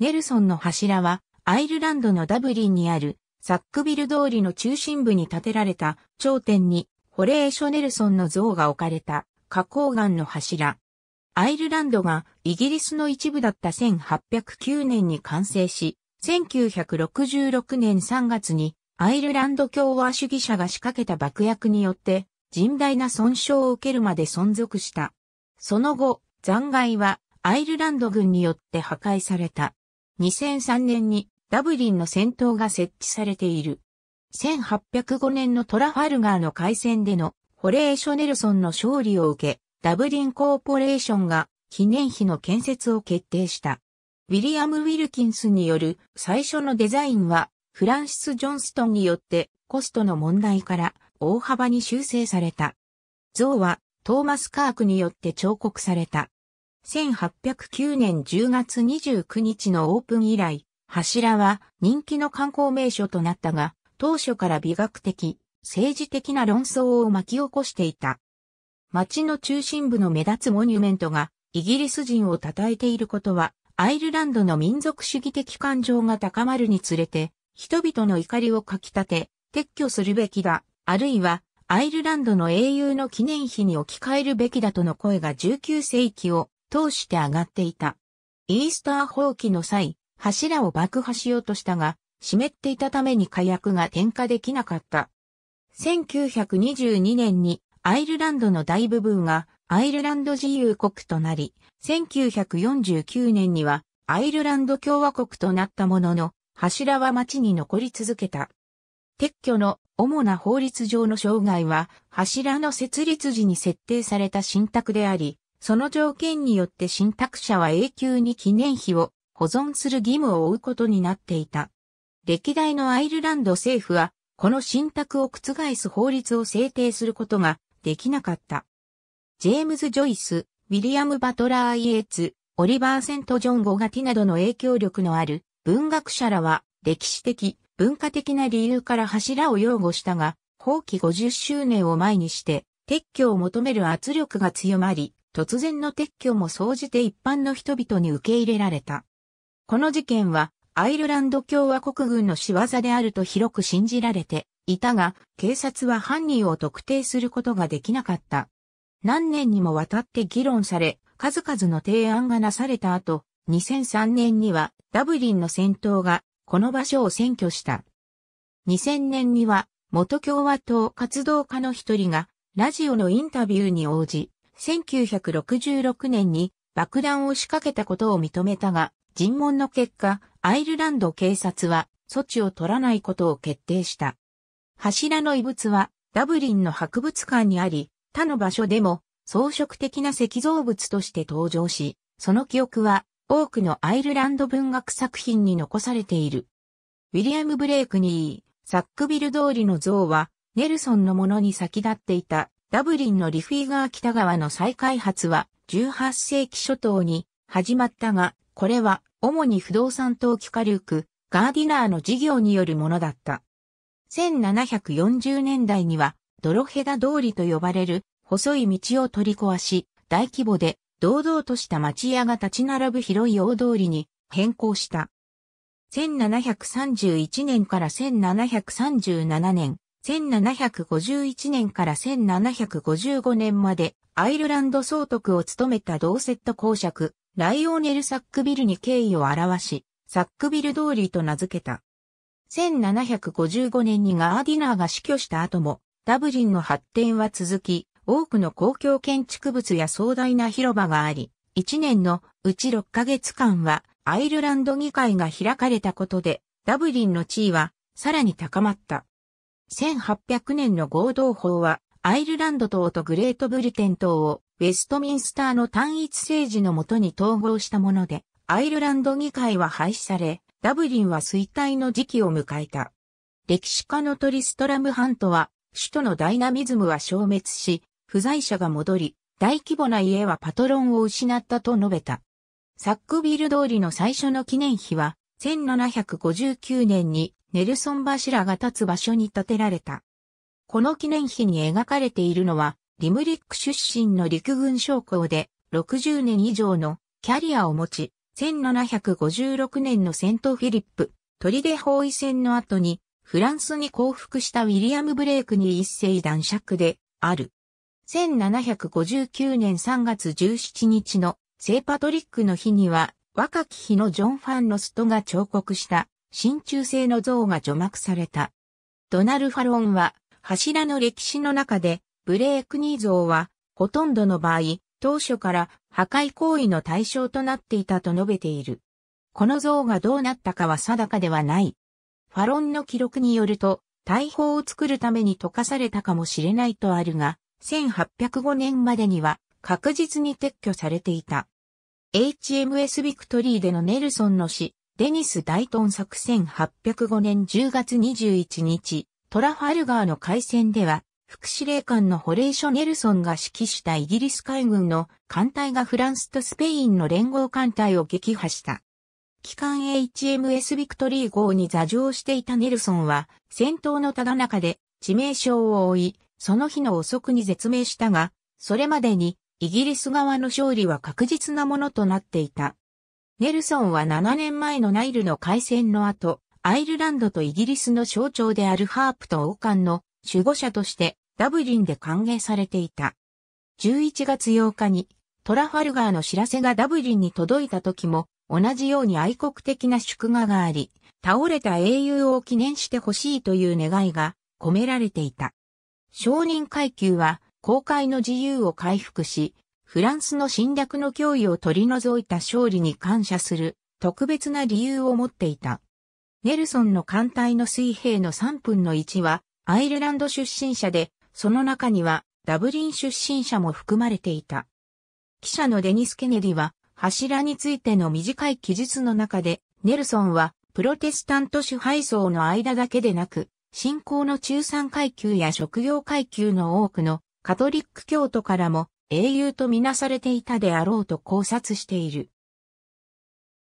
ネルソンの柱は、アイルランドのダブリンにある、サックビル通りの中心部に建てられた頂点に、ホレーショ・ネルソンの像が置かれた、花崗岩の柱。アイルランドがイギリスの一部だった1809年に完成し、1966年3月にアイルランド共和主義者が仕掛けた爆薬によって甚大な損傷を受けるまで存続した。その後、残骸はアイルランド軍によって破壊された。2003年にダブリンの戦闘が設置されている。1805年のトラファルガーの海戦でのホレーショ・ネルソンの勝利を受け、ダブリンコーポレーションが記念碑の建設を決定した。ウィリアム・ウィルキンスによる最初のデザインは、フランシス・ジョンストンによってコストの問題から大幅に修正された。像はトーマス・カークによって彫刻された。1809年10月29日のオープン以来、柱は人気の観光名所となったが、当初から美学的、政治的な論争を巻き起こしていた。街の中心部の目立つモニュメントがイギリス人を称えていることは、アイルランドの民族主義的感情が高まるにつれて、人々の怒りをかきたて、撤去するべきだ、あるいは、アイルランドの英雄の記念碑に置き換えるべきだとの声が19世紀を通して上がっていた。イースター放棄の際、柱を爆破しようとしたが、湿っていたために火薬が点火できなかった。1922年にアイルランドの大部分がアイルランド自由国となり、1949年にはアイルランド共和国となったものの、柱は町に残り続けた。撤去の主な法律上の障害は、柱の設立時に設定された信託であり、その条件によって信託者は永久に記念碑を保存する義務を負うことになっていた。歴代のアイルランド政府は、この信託を覆す法律を制定することができなかった。ジェームズ・ジョイス、ウィリアム・バトラー・イエーツ、オリバー・セント・ジョン・ゴガティなどの影響力のある文学者らは歴史的、文化的な理由から柱を擁護したが、後期50周年を前にして撤去を求める圧力が強まり、突然の撤去も総じて一般の人々に受け入れられた。この事件はアイルランド共和国軍の仕業であると広く信じられていたが、警察は犯人を特定することができなかった。何年にもわたって議論され、数々の提案がなされた後、2003年にはダブリンの戦闘がこの場所を占拠した。2000年には元共和党活動家の一人がラジオのインタビューに応じ、1966年に爆弾を仕掛けたことを認めたが、尋問の結果、アイルランド警察は措置を取らないことを決定した。柱の遺物はダブリンの博物館にあり、他の場所でも装飾的な石像物として登場し、その記憶は多くのアイルランド文学作品に残されている。ウィリアム・ブレイクにー、サックビル通りの像はネルソンのものに先立っていたダブリンのリフィーガー北側の再開発は18世紀初頭に始まったが、これは主に不動産投機家力、ガーディナーの事業によるものだった。1740年代にはドロヘダ通りと呼ばれる細い道を取り壊し、大規模で堂々とした町屋が立ち並ぶ広い大通りに変更した。1731年から1737年、1751年から1755年までアイルランド総督を務めたドーセット公爵、ライオーネル・サックビルに敬意を表し、サックビル通りと名付けた。1755年にガーディナーが死去した後も、ダブリンの発展は続き、多くの公共建築物や壮大な広場があり、1年のうち6ヶ月間はアイルランド議会が開かれたことで、ダブリンの地位はさらに高まった。1800年の合同法は、アイルランド島とグレートブリテン島をウェストミンスターの単一政治のもとに統合したもので、アイルランド議会は廃止され、ダブリンは衰退の時期を迎えた。歴史家のトリストラムハントは、首都のダイナミズムは消滅し、不在者が戻り、大規模な家はパトロンを失ったと述べた。サックビル通りの最初の記念碑は、1759年にネルソン柱が立つ場所に建てられた。この記念碑に描かれているのは、リムリック出身の陸軍将校で、60年以上のキャリアを持ち、1756年のセントフィリップ、砦包囲戦の後に、フランスに降伏したウィリアム・ブレイクに一世男爵である。1759年3月17日の聖パトリックの日には、若き日のジョン・ファンロストが彫刻した真鍮製の像が除幕された。ドナル・ファロンは、柱の歴史の中で、ブレークニー像は、ほとんどの場合、当初から破壊行為の対象となっていたと述べている。この像がどうなったかは定かではない。ファロンの記録によると、大砲を作るために溶かされたかもしれないとあるが、1805年までには確実に撤去されていた。HMS ビクトリーでのネルソンの死、デニス・ダイトン作戦805年10月21日、トラファルガーの海戦では、副司令官のホレイショ・ネルソンが指揮したイギリス海軍の艦隊がフランスとスペインの連合艦隊を撃破した。機関 HMS ビクトリー号に座乗していたネルソンは、戦闘のただ中で致命傷を負い、その日の遅くに絶命したが、それまでにイギリス側の勝利は確実なものとなっていた。ネルソンは7年前のナイルの海戦の後、アイルランドとイギリスの象徴であるハープと王冠の守護者としてダブリンで歓迎されていた。11月8日にトラファルガーの知らせがダブリンに届いた時も同じように愛国的な祝賀があり、倒れた英雄を記念してほしいという願いが込められていた。承認階級は公開の自由を回復し、フランスの侵略の脅威を取り除いた勝利に感謝する特別な理由を持っていた。ネルソンの艦隊の水兵の3分の1はアイルランド出身者で、その中にはダブリン出身者も含まれていた。記者のデニス・ケネディは柱についての短い記述の中で、ネルソンはプロテスタント支配層の間だけでなく、信仰の中産階級や職業階級の多くのカトリック教徒からも英雄とみなされていたであろうと考察している。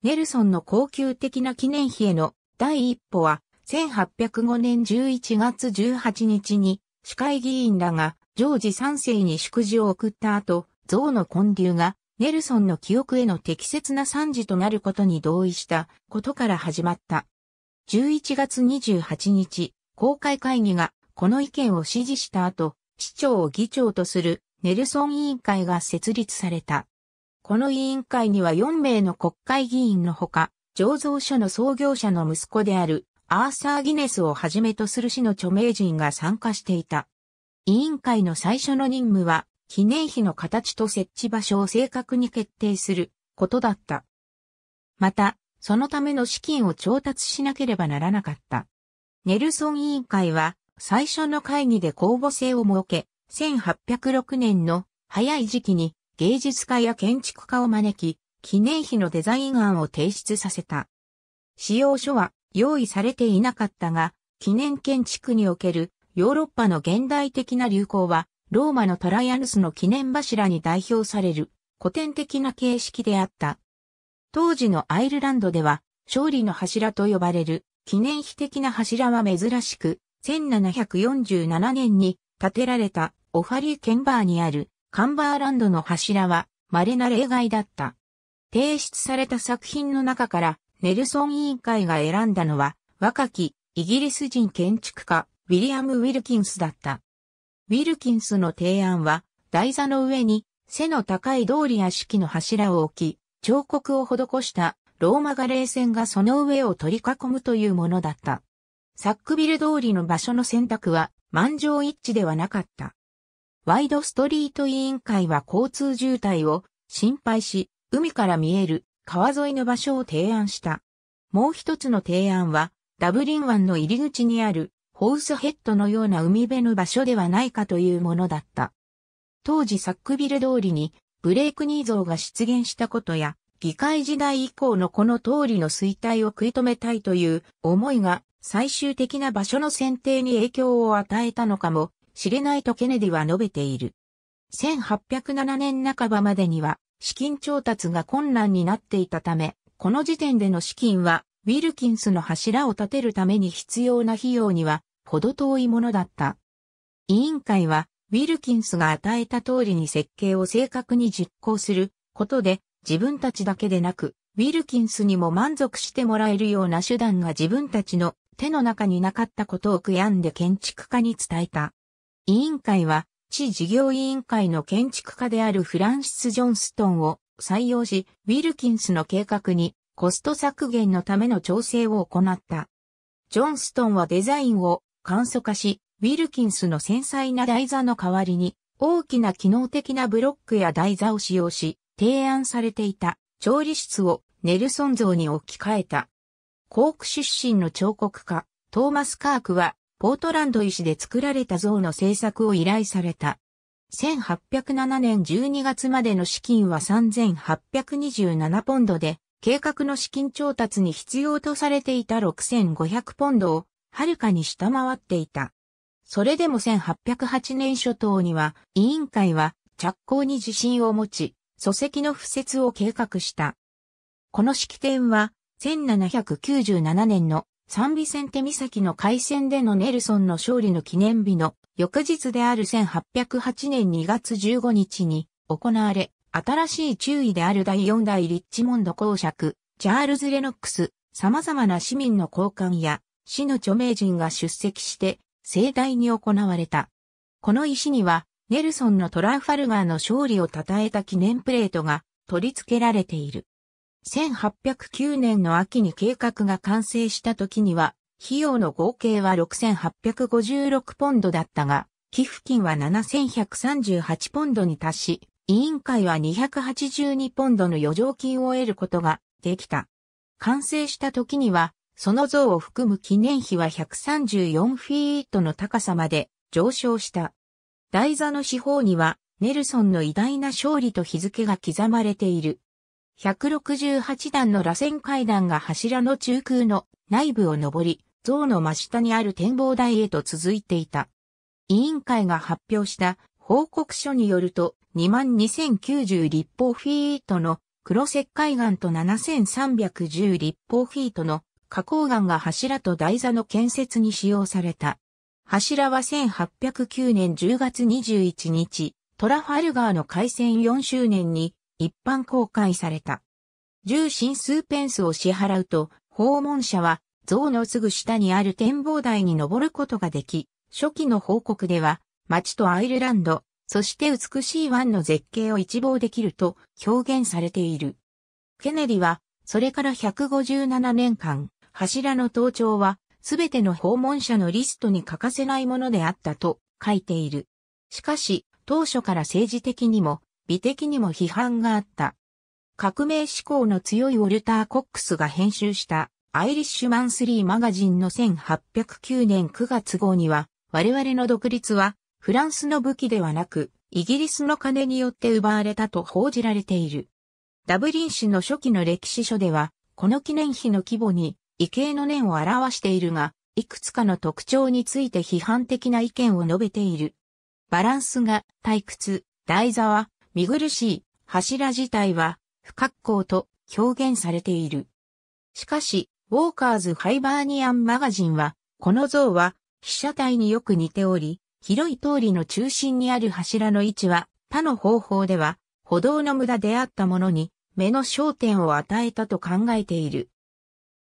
ネルソンの恒久的な記念碑への第一歩は、1805年11月18日に、市会議員らが、ジョージ3世に祝辞を送った後、像の建立が、ネルソンの記憶への適切な賛辞となることに同意したことから始まった。11月28日、公開会議がこの意見を支持した後、市長を議長とするネルソン委員会が設立された。この委員会には4名の国会議員のほか、醸造所の創業者の息子であるアーサー・ギネスをはじめとする市の著名人が参加していた。委員会の最初の任務は、記念碑の形と設置場所を正確に決定することだった。また、そのための資金を調達しなければならなかった。ネルソン委員会は最初の会議で公募制を設け、1806年の早い時期に芸術家や建築家を招き、記念碑のデザイン案を提出させた。使用書は用意されていなかったが、記念建築におけるヨーロッパの現代的な流行は、ローマのトライアヌスの記念柱に代表される古典的な形式であった。当時のアイルランドでは、勝利の柱と呼ばれる記念碑的な柱は珍しく、1747年に建てられたオファリー・ケンバーにあるカンバーランドの柱は稀な例外だった。提出された作品の中からネルソン委員会が選んだのは若きイギリス人建築家ウィリアム・ウィルキンスだった。ウィルキンスの提案は台座の上に背の高い通りや式の柱を置き彫刻を施したローマガレー線がその上を取り囲むというものだった。サックビル通りの場所の選択は満場一致ではなかった。ワイドストリート委員会は交通渋滞を心配し、海から見える川沿いの場所を提案した。もう一つの提案は、ダブリン湾の入り口にあるホースヘッドのような海辺の場所ではないかというものだった。当時サックビル通りにブレイクニー像が出現したことや、議会時代以降のこの通りの衰退を食い止めたいという思いが最終的な場所の選定に影響を与えたのかもしれないとケネディは述べている。1807年半ばまでには資金調達が困難になっていたため、この時点での資金はウィルキンスの柱を立てるために必要な費用にはほど遠いものだった。委員会はウィルキンスが与えた通りに設計を正確に実行することで自分たちだけでなく、ウィルキンスにも満足してもらえるような手段が自分たちの手の中になかったことを悔やんで建築家に伝えた。委員会は、地事業委員会の建築家であるフランシス・ジョンストンを採用し、ウィルキンスの計画にコスト削減のための調整を行った。ジョンストンはデザインを簡素化し、ウィルキンスの繊細な台座の代わりに大きな機能的なブロックや台座を使用し、提案されていた調理室をネルソン像に置き換えた。コーク出身の彫刻家、トーマス・カークは、ポートランド石で作られた像の制作を依頼された。1807年12月までの資金は3827ポンドで、計画の資金調達に必要とされていた6500ポンドを、はるかに下回っていた。それでも1808年初頭には、委員会は着工に自信を持ち、礎石の敷設を計画した。この式典は、1797年の三セン手岬の海戦でのネルソンの勝利の記念日の翌日である1808年2月15日に行われ、新しい注意である第4代リッチモンド公爵、チャールズ・レノックス、様々な市民の交換や、市の著名人が出席して、盛大に行われた。この石には、ネルソンのトランファルガーの勝利を称えた記念プレートが取り付けられている。1809年の秋に計画が完成した時には、費用の合計は6856ポンドだったが、寄付金は7138ポンドに達し、委員会は282ポンドの余剰金を得ることができた。完成した時には、その像を含む記念碑は134フィートの高さまで上昇した。台座の四方には、ネルソンの偉大な勝利と日付が刻まれている。168段の螺旋階段が柱の中空の内部を登り、像の真下にある展望台へと続いていた。委員会が発表した報告書によると、22,090立方フィートの黒石灰岩と7,310立方フィートの花崗岩が柱と台座の建設に使用された。柱は1809年10月21日、トラファルガーの開戦4周年に一般公開された。重心数ペンスを支払うと、訪問者は像のすぐ下にある展望台に登ることができ、初期の報告では、街とアイルランド、そして美しい湾の絶景を一望できると表現されている。ケネィは、それから157年間、柱の登頂はすべての訪問者のリストに欠かせないものであったと書いている。しかし、当初から政治的にも、美的にも批判があった。革命志向の強いウォルター・コックスが編集したアイリッシュマンスリーマガジンの1809年9月号には、我々の独立はフランスの武器ではなく、イギリスの金によって奪われたと報じられている。ダブリン市の初期の歴史書では、この記念碑の規模に異形の念を表しているが、いくつかの特徴について批判的な意見を述べている。バランスが退屈、台座は見苦しい、柱自体は不格好と表現されている。しかし、ウォーカーズ・ハイバーニアン・マガジンは、この像は被写体によく似ており、広い通りの中心にある柱の位置は他の方法では歩道の無駄であったものに目の焦点を与えたと考えている。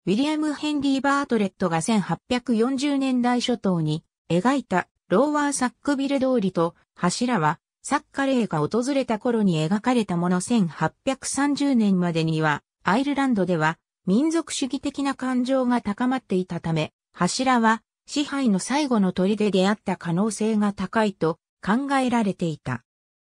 ウィリアム・ヘンリー・バートレットが1840年代初頭に描いたローワーサックビル通りと柱はサッカレ霊が訪れた頃に描かれたもの1830年までにはアイルランドでは民族主義的な感情が高まっていたため柱は支配の最後の鳥で出会った可能性が高いと考えられていた。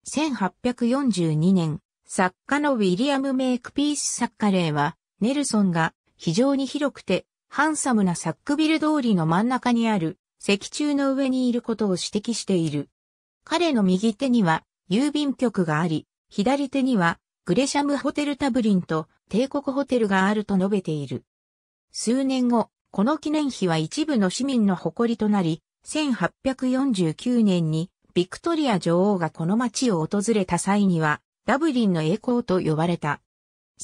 1842年、作家のウィリアム・メイクピースサッカレーは、ネルソンが非常に広くて、ハンサムなサックビル通りの真ん中にある、石柱の上にいることを指摘している。彼の右手には、郵便局があり、左手には、グレシャムホテルタブリンと帝国ホテルがあると述べている。数年後、この記念碑は一部の市民の誇りとなり、1849年にビクトリア女王がこの町を訪れた際には、ダブリンの栄光と呼ばれた。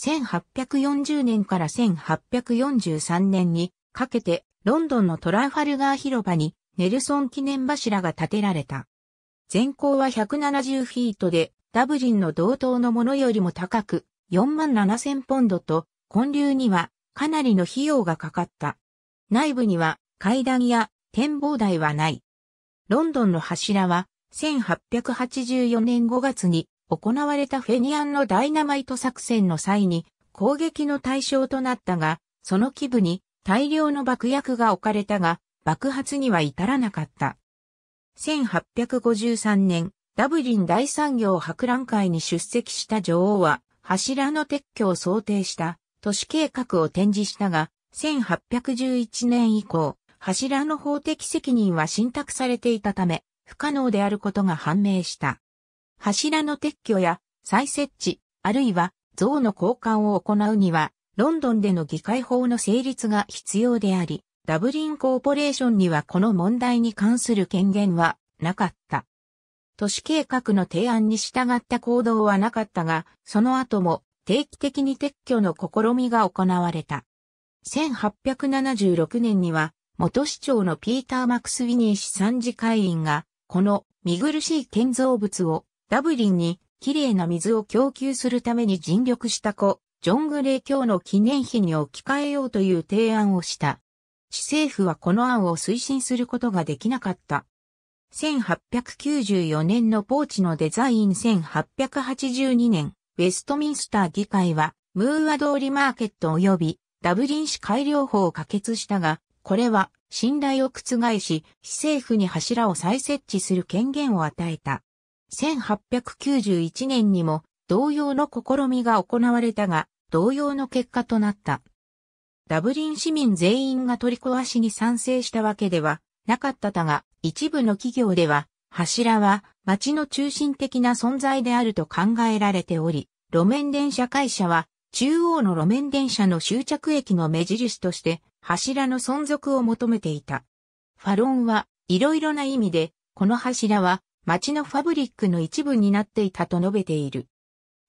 1840年から1843年にかけてロンドンのトラファルガー広場にネルソン記念柱が建てられた。全高は170フィートでダブリンの同等のものよりも高く4万7000ポンドと建立にはかなりの費用がかかった。内部には階段や展望台はない。ロンドンの柱は1884年5月に行われたフェニアンのダイナマイト作戦の際に攻撃の対象となったが、その基部に大量の爆薬が置かれたが、爆発には至らなかった。1853年、ダブリン大産業博覧会に出席した女王は、柱の撤去を想定した都市計画を展示したが、1811年以降、柱の法的責任は信託されていたため、不可能であることが判明した。柱の撤去や再設置、あるいは像の交換を行うには、ロンドンでの議会法の成立が必要であり、ダブリンコーポレーションにはこの問題に関する権限はなかった。都市計画の提案に従った行動はなかったが、その後も定期的に撤去の試みが行われた。1876年には、元市長のピーター・マクスウィニー氏参事会員が、この見苦しい建造物をダブリンに綺麗な水を供給するために尽力した子、ジョン・グレー教の記念碑に置き換えようという提案をした。市政府はこの案を推進することができなかった。1894年のポーチのデザイン1882年、ウェストミンスター議会は、ムーア通りマーケット及びダブリン市改良法を可決したが、これは信頼を覆し、市政府に柱を再設置する権限を与えた。1891年にも同様の試みが行われたが、同様の結果となった。ダブリン市民全員が取り壊しに賛成したわけではなかっただが、一部の企業では、柱は街の中心的な存在であると考えられており、路面電車会社は中央の路面電車の終着駅の目印として柱の存続を求めていた。ファロンはいろいろな意味で、この柱は町のファブリックの一部になっていたと述べている。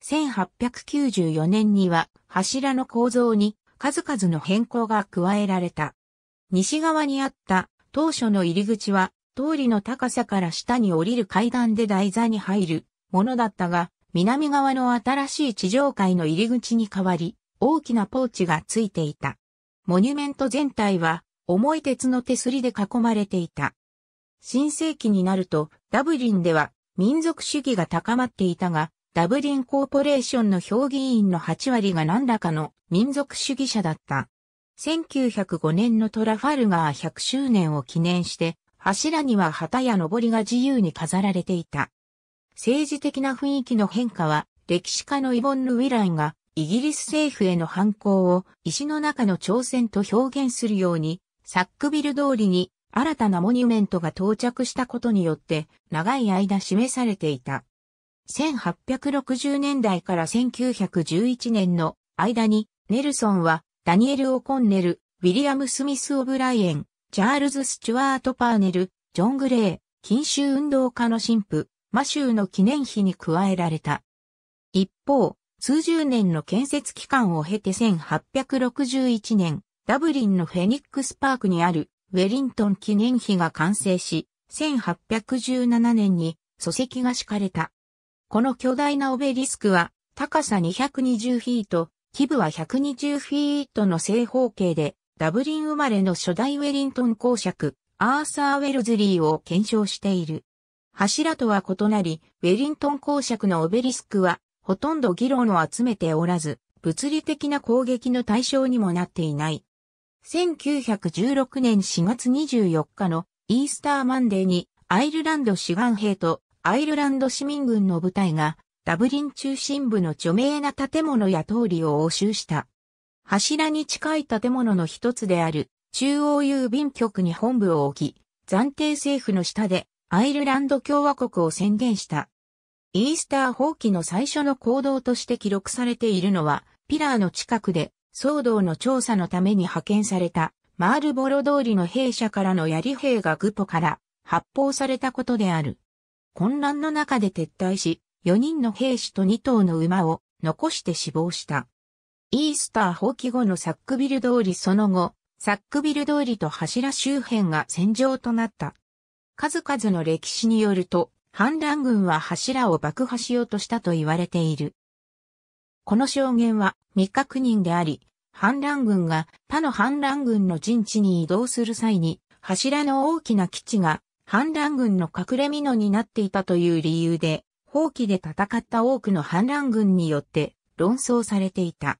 1894年には柱の構造に数々の変更が加えられた。西側にあった当初の入り口は通りの高さから下に降りる階段で台座に入るものだったが、南側の新しい地上階の入り口に変わり、大きなポーチがついていた。モニュメント全体は重い鉄の手すりで囲まれていた。新世紀になるとダブリンでは民族主義が高まっていたが、ダブリンコーポレーションの評議員の8割が何らかの民族主義者だった。1905年のトラファルガー100周年を記念して、柱には旗や上りが自由に飾られていた。政治的な雰囲気の変化は、歴史家のイボンヌ・ウィランが、イギリス政府への反抗を石の中の挑戦と表現するように、サックビル通りに新たなモニュメントが到着したことによって長い間示されていた。1860年代から1911年の間にネルソンはダニエル・オコンネル、ウィリアム・スミス・オブライエン、チャールズ・スチュワート・パーネル、ジョン・グレー、禁酒運動家の神父、マシューの記念碑に加えられた。一方、数十年の建設期間を経て1861年、ダブリンのフェニックスパークにあるウェリントン記念碑が完成し、1817年に礎石が敷かれた。この巨大なオベリスクは高さ220フィート、基部は120フィートの正方形で、ダブリン生まれの初代ウェリントン公爵、アーサー・ウェルズリーを検証している。柱とは異なり、ウェリントン公爵のオベリスクは、ほとんど議論を集めておらず、物理的な攻撃の対象にもなっていない。1916年4月24日のイースターマンデーにアイルランド志願兵とアイルランド市民軍の部隊がダブリン中心部の著名な建物や通りを押収した。柱に近い建物の一つである中央郵便局に本部を置き、暫定政府の下でアイルランド共和国を宣言した。イースター放棄の最初の行動として記録されているのは、ピラーの近くで騒動の調査のために派遣された、マールボロ通りの兵舎からの槍兵がグポから発砲されたことである。混乱の中で撤退し、4人の兵士と2頭の馬を残して死亡した。イースター放棄後のサックビル通りその後、サックビル通りと柱周辺が戦場となった。数々の歴史によると、反乱軍は柱を爆破しようとしたと言われている。この証言は未確認であり、反乱軍が他の反乱軍の陣地に移動する際に、柱の大きな基地が反乱軍の隠れ蓑になっていたという理由で、放棄で戦った多くの反乱軍によって論争されていた。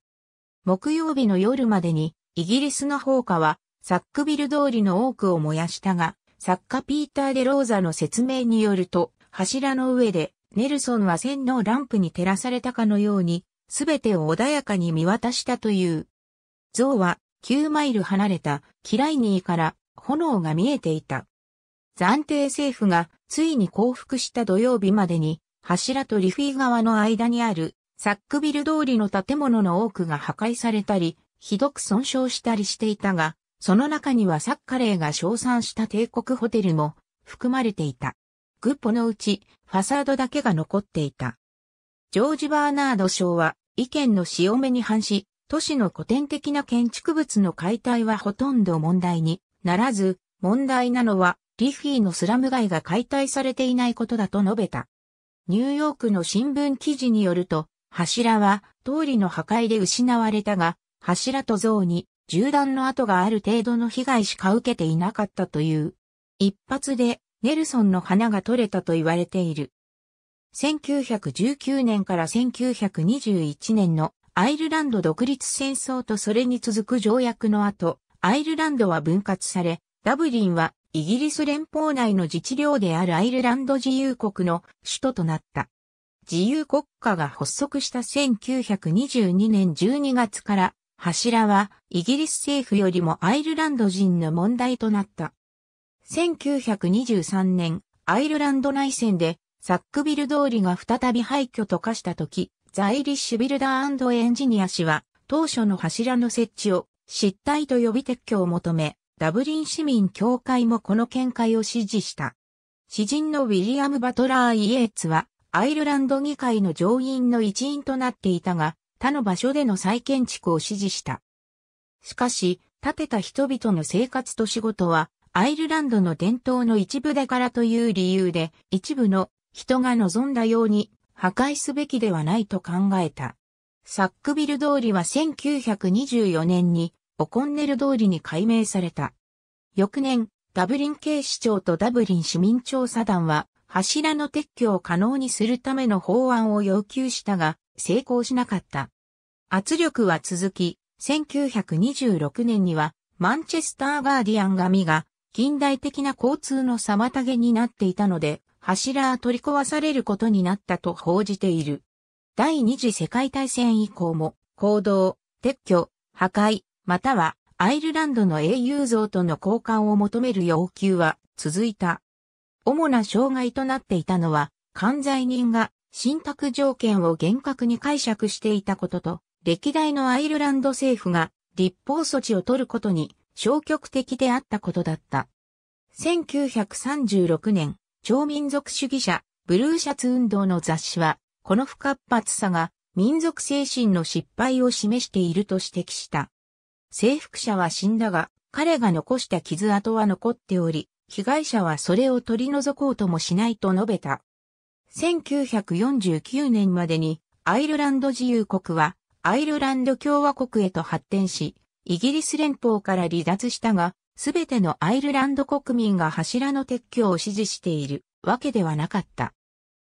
木曜日の夜までに、イギリスの放火は、サックビル通りの多くを燃やしたが、作家ピーター・デ・ローザの説明によると、柱の上で、ネルソンは線のランプに照らされたかのように、すべてを穏やかに見渡したという。像は9マイル離れたキライニーから炎が見えていた。暫定政府がついに降伏した土曜日までに柱とリフィー川の間にあるサックビル通りの建物の多くが破壊されたり、ひどく損傷したりしていたが、その中にはサッカレーが称賛した帝国ホテルも含まれていた。グッポのうちファサードだけが残っていた。ジョージ・バーナード賞は意見の潮目に反し、都市の古典的な建築物の解体はほとんど問題にならず、問題なのは、リフィーのスラム街が解体されていないことだと述べた。ニューヨークの新聞記事によると、柱は通りの破壊で失われたが、柱と像に銃弾の跡がある程度の被害しか受けていなかったという。一発でネルソンの花が取れたと言われている。1919年から1921年のアイルランド独立戦争とそれに続く条約の後、アイルランドは分割され、ダブリンはイギリス連邦内の自治領であるアイルランド自由国の首都となった。自由国家が発足した1922年12月から柱はイギリス政府よりもアイルランド人の問題となった。1923年アイルランド内戦でサックビル通りが再び廃墟と化した時、ザイリッシュビルダーエンジニア氏は、当初の柱の設置を失態と呼び撤去を求め、ダブリン市民協会もこの見解を支持した。詩人のウィリアム・バトラー・イエーツは、アイルランド議会の上院の一員となっていたが、他の場所での再建築を支持した。しかし、建てた人々の生活と仕事は、アイルランドの伝統の一部だからという理由で、一部の人が望んだように破壊すべきではないと考えた。サックビル通りは1924年にオコンネル通りに改名された。翌年、ダブリン警視庁とダブリン市民調査団は柱の撤去を可能にするための法案を要求したが成功しなかった。圧力は続き、1926年にはマンチェスターガーディアン紙が近代的な交通の妨げになっていたので柱は取り壊されることになったと報じている。第二次世界大戦以降も、行動、撤去、破壊、またはアイルランドの英雄像との交換を求める要求は続いた。主な障害となっていたのは、犯罪人が信託条件を厳格に解釈していたことと、歴代のアイルランド政府が立法措置を取ることに消極的であったことだった。1936年、超民族主義者、ブルーシャツ運動の雑誌は、この不活発さが民族精神の失敗を示していると指摘した。征服者は死んだが、彼が残した傷跡は残っており、被害者はそれを取り除こうともしないと述べた。1949年までにアイルランド自由国はアイルランド共和国へと発展し、イギリス連邦から離脱したが、すべてのアイルランド国民が柱の撤去を支持しているわけではなかった。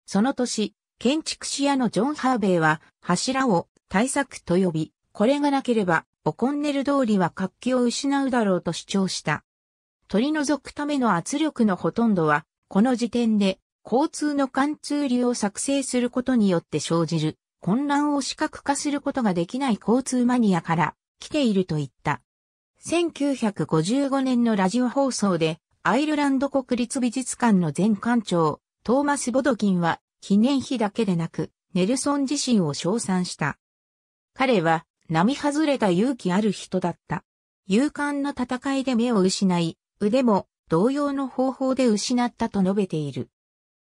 その年、建築士屋のジョン・ハーベイは柱を対策と呼び、これがなければオコンネル通りは活気を失うだろうと主張した。取り除くための圧力のほとんどは、この時点で交通の貫通流を作成することによって生じる混乱を視覚化することができない交通マニアから来ていると言った。1955年のラジオ放送で、アイルランド国立美術館の前館長、トーマス・ボドキンは、記念碑だけでなく、ネルソン自身を称賛した。彼は、並外れた勇気ある人だった。勇敢な戦いで目を失い、腕も同様の方法で失ったと述べている。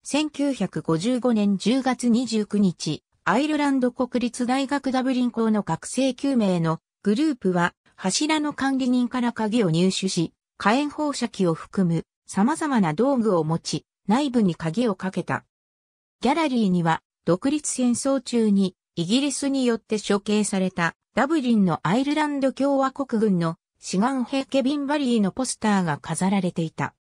1955年10月29日、アイルランド国立大学ダブリン校の学生9名のグループは柱の管理人から鍵を入手し、火炎放射器を含む様々な道具を持ち、内部に鍵をかけた。ギャラリーには、独立戦争中にイギリスによって処刑されたダブリンのアイルランド共和国軍の志願兵ケビン・バリーのポスターが飾られていた。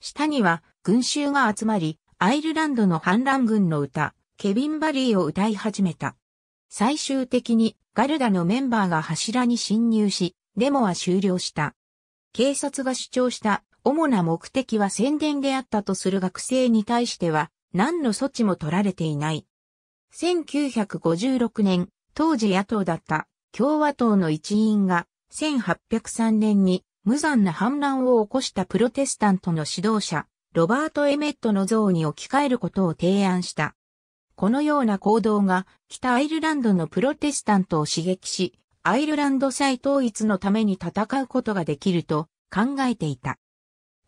下には群衆が集まり、アイルランドの反乱軍の歌、ケビン・バリーを歌い始めた。最終的にガルダのメンバーが柱に侵入し、デモは終了した。警察が主張した主な目的は宣伝であったとする学生に対しては何の措置も取られていない。1956年、当時野党だった共和党の一員が1803年に無残な反乱を起こしたプロテスタントの指導者、ロバート・エメットの像に置き換えることを提案した。このような行動が北アイルランドのプロテスタントを刺激し、アイルランド再統一のために戦うことができると考えていた。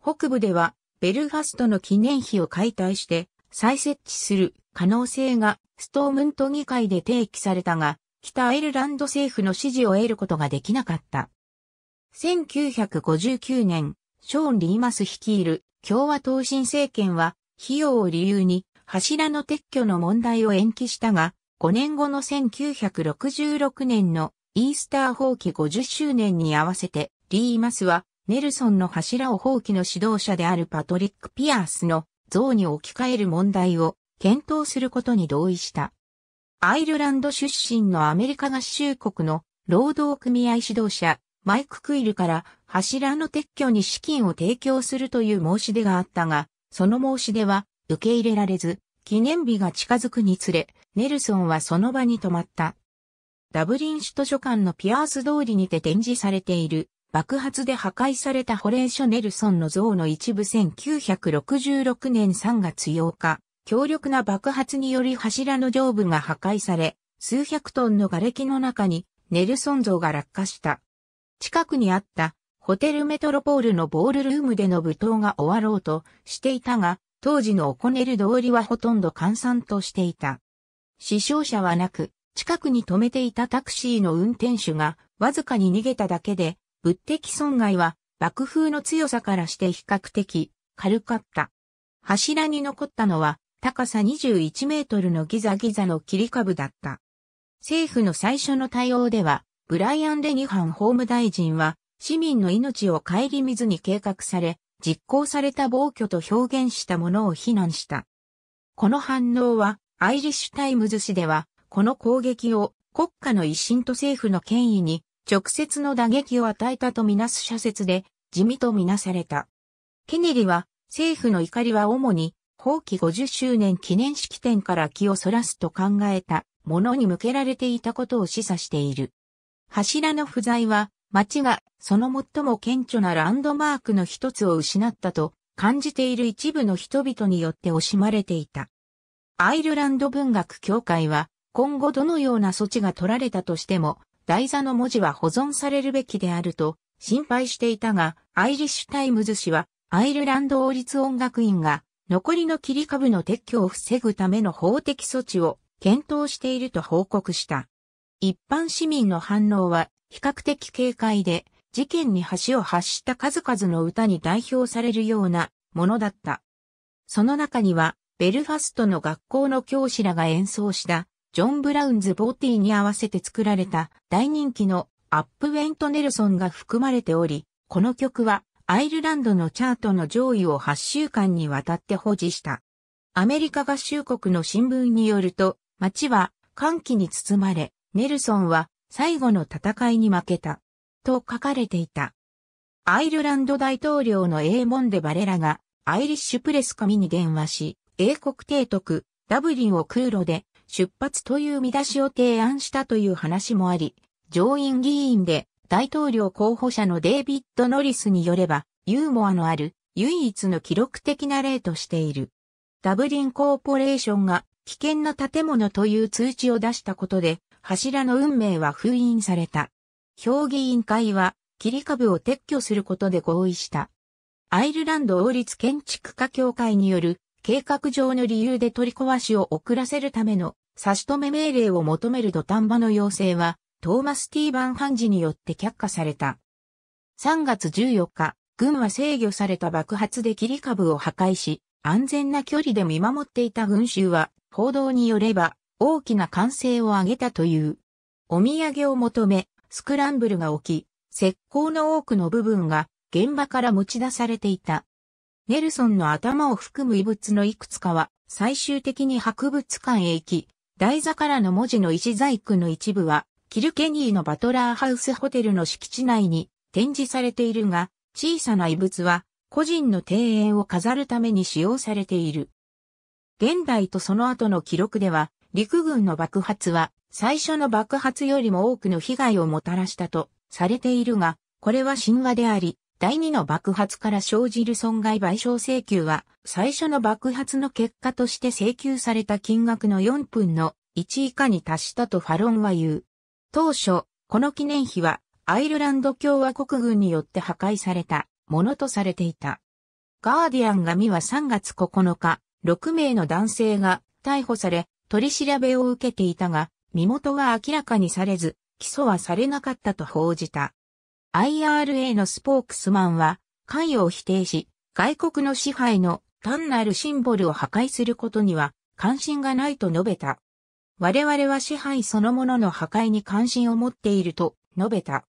北部ではベルファストの記念碑を解体して再設置する可能性がストームント議会で提起されたが、北アイルランド政府の支持を得ることができなかった。1959年、ショーン・リーマス率いる共和党新政権は費用を理由に柱の撤去の問題を延期したが、5年後の1966年のイースター放棄50周年に合わせて、リーマスは、ネルソンの柱を放棄の指導者であるパトリック・ピアースの像に置き換える問題を検討することに同意した。アイルランド出身のアメリカ合衆国の労働組合指導者、マイク・クイルから柱の撤去に資金を提供するという申し出があったが、その申し出は受け入れられず、記念日が近づくにつれ、ネルソンはその場に止まった。ダブリン首都書館のピアース通りにて展示されている、爆発で破壊されたホレーショ・ネルソンの像の一部1966年3月8日、強力な爆発により柱の上部が破壊され、数百トンの瓦礫の中にネルソン像が落下した。近くにあったホテルメトロポールのボールルームでの舞踏が終わろうとしていたが、当時のオコネル通りはほとんど閑散としていた。死傷者はなく、近くに止めていたタクシーの運転手がわずかに逃げただけで、物的損害は爆風の強さからして比較的軽かった。柱に残ったのは高さ21メートルのギザギザの切り株だった。政府の最初の対応では、ブライアン・レニハン法務大臣は市民の命を顧みずに計画され、実行された暴挙と表現したものを非難した。この反応はアイリッシュタイムズ紙ではこの攻撃を国家の威信と政府の権威に直接の打撃を与えたとみなす社説で地味とみなされた。ケネリは政府の怒りは主に後期50周年記念式典から気をそらすと考えたものに向けられていたことを示唆している。柱の不在は町がその最も顕著なランドマークの一つを失ったと感じている一部の人々によって惜しまれていた。アイルランド文学協会は今後どのような措置が取られたとしても、台座の文字は保存されるべきであると心配していたが、アイリッシュタイムズ氏は、アイルランド王立音楽院が、残りの切り株の撤去を防ぐための法的措置を検討していると報告した。一般市民の反応は比較的軽快で、事件に橋を発した数々の歌に代表されるようなものだった。その中には、ベルファストの学校の教師らが演奏したジョン・ブラウンズ・ボーティーに合わせて作られた大人気のアップウェント・ネルソンが含まれており、この曲はアイルランドのチャートの上位を8週間にわたって保持した。アメリカ合衆国の新聞によると、街は歓喜に包まれ、ネルソンは最後の戦いに負けた。と書かれていた。アイルランド大統領のエーモンデ・バレラがアイリッシュプレス紙に電話し、英国提督、ダブリンを空路で出発という見出しを提案したという話もあり、上院議員で大統領候補者のデイビッド・ノリスによれば、ユーモアのある唯一の記録的な例としている。ダブリンコーポレーションが危険な建物という通知を出したことで、柱の運命は封印された。評議員会は切り株を撤去することで合意した。アイルランド王立建築家協会による計画上の理由で取り壊しを遅らせるための差し止め命令を求める土壇場の要請は、トーマス・ティーバン判事によって却下された。3月14日、軍は制御された爆発で切り株を破壊し、安全な距離で見守っていた群衆は、報道によれば、大きな歓声を上げたという。お土産を求め、スクランブルが起き、石膏の多くの部分が現場から持ち出されていた。ネルソンの頭を含む遺物のいくつかは、最終的に博物館へ行き、台座からの文字の石細工の一部は、キルケニーのバトラーハウスホテルの敷地内に展示されているが、小さな遺物は、個人の庭園を飾るために使用されている。現代とその後の記録では、陸軍の爆発は、最初の爆発よりも多くの被害をもたらしたとされているが、これは神話であり、第2の爆発から生じる損害賠償請求は、最初の爆発の結果として請求された金額の4分の1以下に達したとファロンは言う。当初、この記念碑は、アイルランド共和国軍によって破壊されたものとされていた。ガーディアン紙は3月9日、6名の男性が逮捕され、取り調べを受けていたが、身元が明らかにされず、起訴はされなかったと報じた。IRA のスポークスマンは関与を否定し、外国の支配の単なるシンボルを破壊することには関心がないと述べた。我々は支配そのものの破壊に関心を持っていると述べた。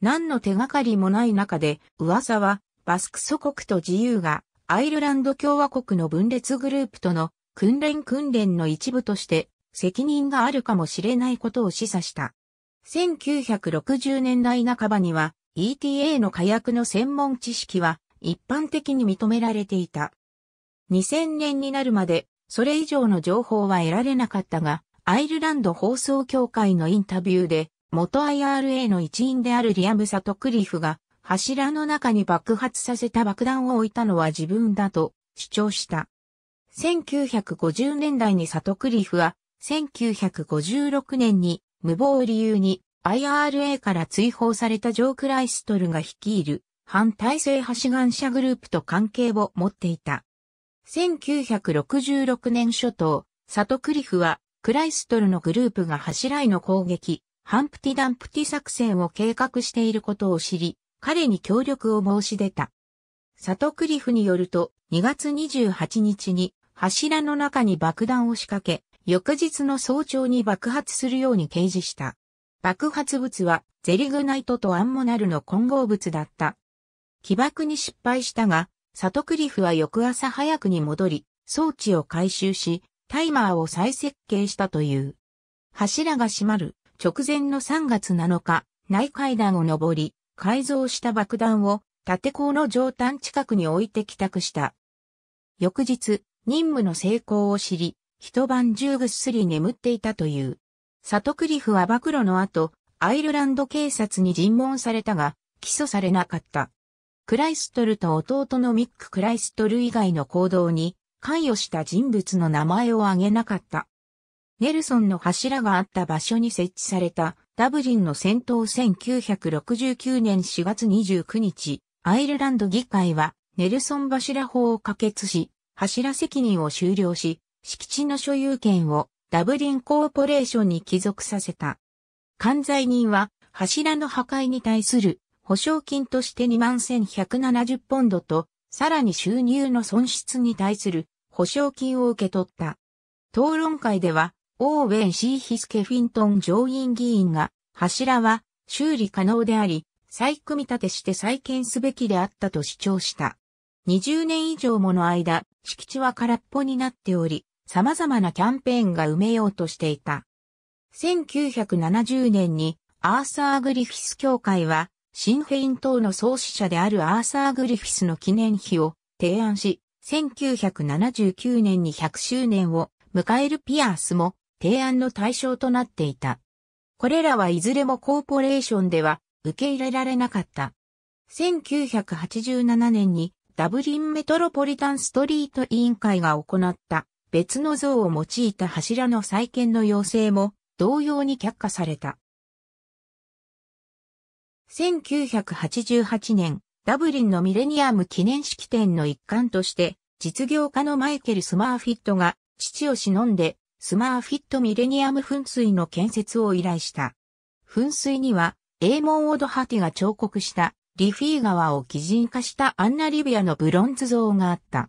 何の手がかりもない中で噂はバスク祖国と自由がアイルランド共和国の分裂グループとの訓練訓練の一部として責任があるかもしれないことを示唆した。1960年代半ばには ETA の火薬の専門知識は一般的に認められていた。2000年になるまでそれ以上の情報は得られなかったが、アイルランド放送協会のインタビューで、元 IRA の一員であるリアム・サトクリフが、柱の中に爆発させた爆弾を置いたのは自分だと主張した。1950年代にサトクリフは、1956年に無謀を理由に IRA から追放されたジョー・クライストルが率いる反体制派志願者グループと関係を持っていた。1966年初頭、サトクリフはクライストルのグループが柱への攻撃、ハンプティダンプティ作戦を計画していることを知り、彼に協力を申し出た。サトクリフによると、2月28日に柱の中に爆弾を仕掛け、翌日の早朝に爆発するように掲示した。爆発物はゼリグナイトとアンモナルの混合物だった。起爆に失敗したが、サトクリフは翌朝早くに戻り、装置を回収し、タイマーを再設計したという。柱が閉まる直前の3月7日、内階段を上り、改造した爆弾を縦坑の上端近くに置いて帰宅した。翌日、任務の成功を知り、一晩中ぐっすり眠っていたという。サトクリフは暴露の後、アイルランド警察に尋問されたが、起訴されなかった。クライストルと弟のミック・クライストル以外の行動に関与した人物の名前を挙げなかった。ネルソンの柱があった場所に設置されたダブリンの戦闘1969年4月29日、アイルランド議会はネルソン柱法を可決し、柱責任を終了し、敷地の所有権をダブリンコーポレーションに帰属させた。関西人は柱の破壊に対する保証金として21,170ポンドと、さらに収入の損失に対する保証金を受け取った。討論会では、オーウェン・シー・ヒスケ・フィントン上院議員が、柱は修理可能であり、再組み立てして再建すべきであったと主張した。20年以上もの間、敷地は空っぽになっており、様々なキャンペーンが埋めようとしていた。1970年にアーサー・グリフィス協会は、シンフェイン党の創始者であるアーサー・グリフィスの記念碑を提案し、1979年に100周年を迎えるピアースも提案の対象となっていた。これらはいずれもコーポレーションでは受け入れられなかった。1987年にダブリンメトロポリタンストリート委員会が行った別の像を用いた柱の再建の要請も同様に却下された。1988年、ダブリンのミレニアム記念式典の一環として、実業家のマイケル・スマーフィットが、父を忍んで、スマーフィットミレニアム噴水の建設を依頼した。噴水には、エーモン・オドハティが彫刻した、リフィー川を擬人化したアンナ・リビアのブロンズ像があった。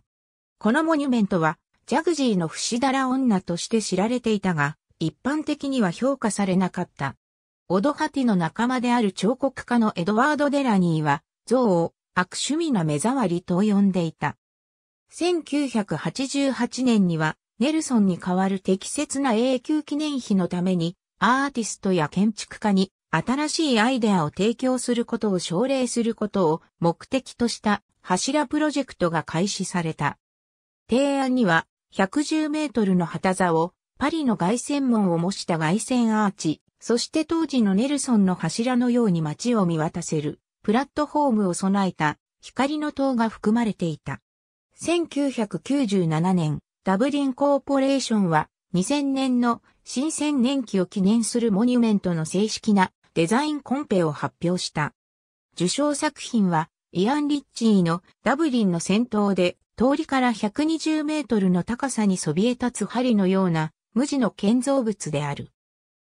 このモニュメントは、ジャグジーの不死だら女として知られていたが、一般的には評価されなかった。オドハティの仲間である彫刻家のエドワード・デラニーは、像を悪趣味な目障りと呼んでいた。1988年には、ネルソンに代わる適切な永久記念碑のために、アーティストや建築家に新しいアイデアを提供することを奨励することを目的とした柱プロジェクトが開始された。提案には110メートルの旗座を、パリの外線門を模した外線アーチ、そして当時のネルソンの柱のように街を見渡せる、プラットフォームを備えた、光の塔が含まれていた。1997年、ダブリンコーポレーションは、2000年の新鮮年期を記念するモニュメントの正式なデザインコンペを発表した。受賞作品は、イアン・リッチーのダブリンの戦闘で通りから120メートルの高さにそびえ立つ針のような無地の建造物である。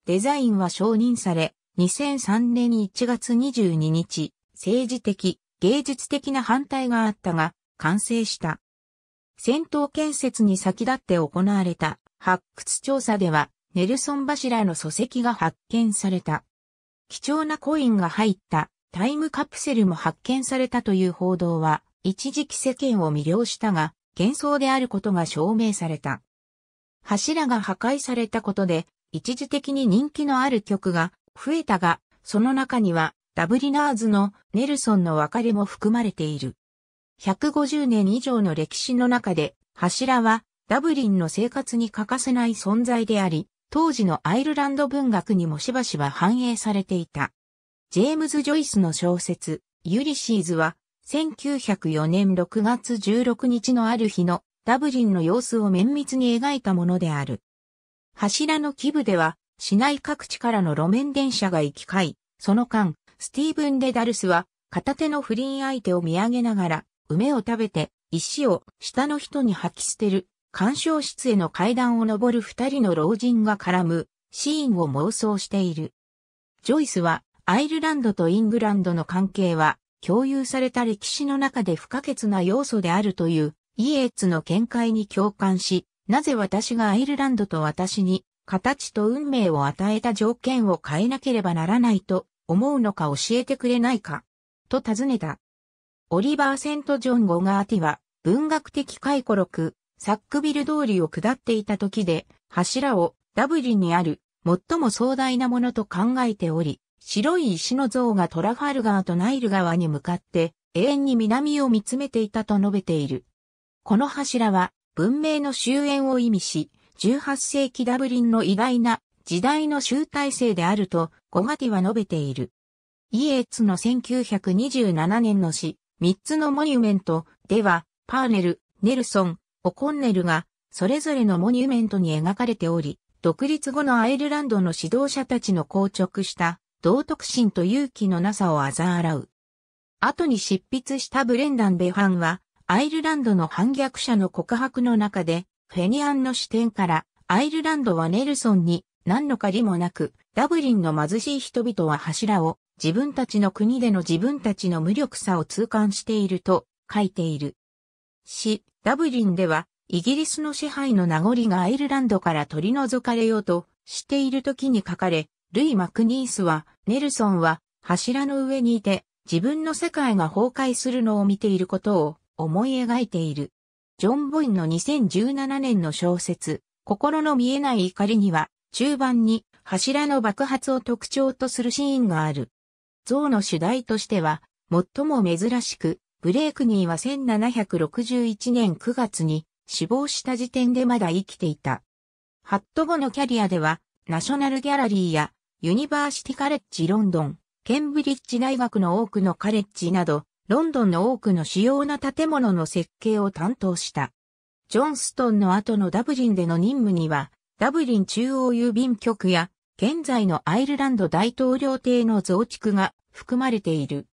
デザインは承認され、2003年1月22日、政治的、芸術的な反対があったが、完成した。戦闘建設に先立って行われた発掘調査では、ネルソン柱の礎石が発見された。貴重なコインが入ったタイムカプセルも発見されたという報道は、一時期世間を魅了したが、幻想であることが証明された。柱が破壊されたことで、一時的に人気のある曲が増えたが、その中には、ダブリナーズのネルソンの別れも含まれている。150年以上の歴史の中で、柱はダブリンの生活に欠かせない存在であり、当時のアイルランド文学にもしばしば反映されていた。ジェームズ・ジョイスの小説、ユリシーズは、1904年6月16日のある日のダブリンの様子を綿密に描いたものである。柱の基部では、市内各地からの路面電車が行き交い、その間、スティーブン・デダルスは、片手の不倫相手を見上げながら、梅を食べて、石を下の人に吐き捨てる、干渉室への階段を登る二人の老人が絡む、シーンを妄想している。ジョイスは、アイルランドとイングランドの関係は、共有された歴史の中で不可欠な要素であるというイエーツの見解に共感し、なぜ私がアイルランドと私に形と運命を与えた条件を変えなければならないと思うのか教えてくれないか、と尋ねた。オリバー・セント・ジョン・ゴガーティは文学的回顧録、サックビル通りを下っていた時で柱をダブリンにある最も壮大なものと考えており、白い石の像がトラファルガーとナイル川に向かって永遠に南を見つめていたと述べている。この柱は文明の終焉を意味し、18世紀ダブリンの偉大な時代の集大成であるとゴガティは述べている。イエーツの1927年の詩、3つのモニュメントでは、パーネル、ネルソン、オコンネルが、それぞれのモニュメントに描かれており、独立後のアイルランドの指導者たちの硬直した道徳心と勇気のなさを嘲笑う。後に執筆したブレンダン・ベハンは、アイルランドの反逆者の告白の中で、フェニアンの視点から、アイルランドはネルソンに何の借りもなく、ダブリンの貧しい人々は柱を自分たちの国での自分たちの無力さを痛感していると書いている。し、ダブリンでは、イギリスの支配の名残がアイルランドから取り除かれようとしている時に書かれ、ルイ・マクニースは、ネルソンは柱の上にいて自分の世界が崩壊するのを見ていることを思い描いている。ジョン・ボインの2017年の小説、心の見えない怒りには、中盤に柱の爆発を特徴とするシーンがある。像の主題としては、最も珍しく、ブレイクニーは1761年9月に死亡した時点でまだ生きていた。ハット後のキャリアでは、ナショナルギャラリーやユニバーシティカレッジロンドン、ケンブリッジ大学の多くのカレッジなど、ロンドンの多くの主要な建物の設計を担当した。ジョンストンの後のダブリンでの任務には、ダブリン中央郵便局や、現在のアイルランド大統領邸の増築が含まれている。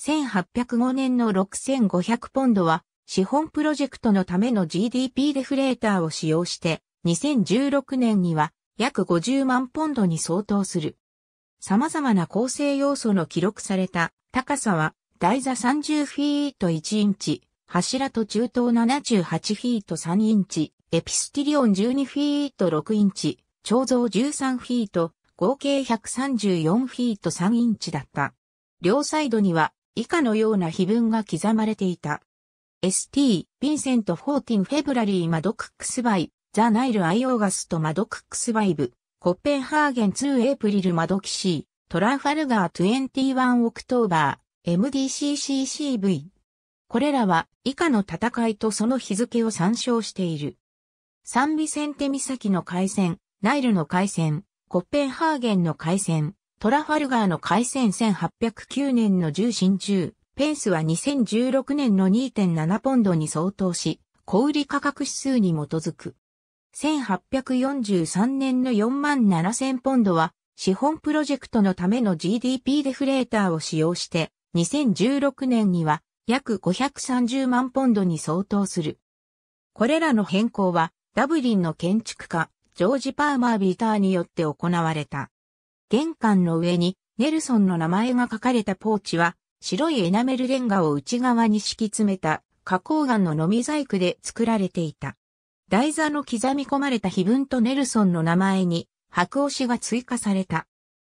1805年の6500ポンドは、資本プロジェクトのための GDP デフレーターを使用して、2016年には約50万ポンドに相当する。様々な構成要素の記録された高さは台座30フィート1インチ、柱と中東78フィート3インチ、エピスティリオン12フィート6インチ、彫像13フィート、合計134フィート3インチだった。両サイドには以下のような碑文が刻まれていた。ST、ヴィンセント・14フェブラリー・マドクックスバイ、ザ・ナイル・アイ・オーガスト・マドクックス・バイブ、コッペンハーゲンー・エイプリル・マドキシー、トラファルガーワン・オクトーバー、MDCCCV。これらは以下の戦いとその日付を参照している。サンビセンテ岬の海戦、ナイルの海戦、コッペンハーゲンの海戦、トラファルガーの海戦1809年の重心中、ペンスは2016年の2.7ポンドに相当し、小売価格指数に基づく。1843年の4万7000ポンドは、資本プロジェクトのための GDP デフレーターを使用して、2016年には約530万ポンドに相当する。これらの変更は、ダブリンの建築家、ジョージ・パーマー・ビーターによって行われた。玄関の上に、ネルソンの名前が書かれたポーチは、白いエナメルレンガを内側に敷き詰めた花崗岩の飲み細工で作られていた。台座の刻み込まれた碑文とネルソンの名前に白押しが追加された。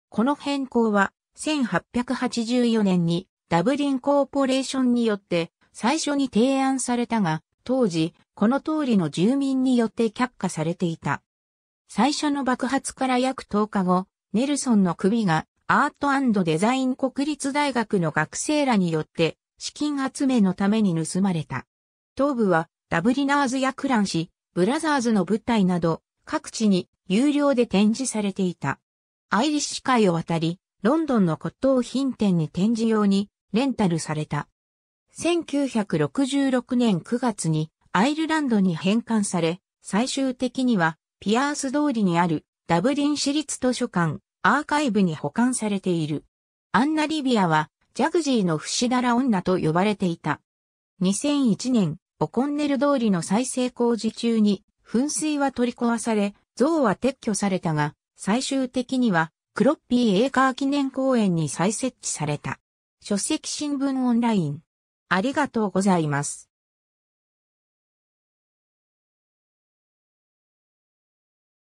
この変更は1884年にダブリンコーポレーションによって最初に提案されたが、当時、この通りの住民によって却下されていた。最初の爆発から約10日後、ネルソンの首がアートデザイン国立大学の学生らによって資金集めのために盗まれた。頭部はダブリナーズやクラン氏、ブラザーズの舞台など、各地に有料で展示されていた。アイリッシュ海を渡り、ロンドンの骨董品店に展示用にレンタルされた。1966年9月にアイルランドに返還され、最終的にはピアース通りにあるダブリン市立図書館アーカイブに保管されている。アンナ・リビアはジャグジーの節だら女と呼ばれていた。2001年オコンネル通りの再生工事中に噴水は取り壊され、像は撤去されたが、最終的にはクロッピーエーカー記念公園に再設置された。書籍新聞オンライン。ありがとうございます。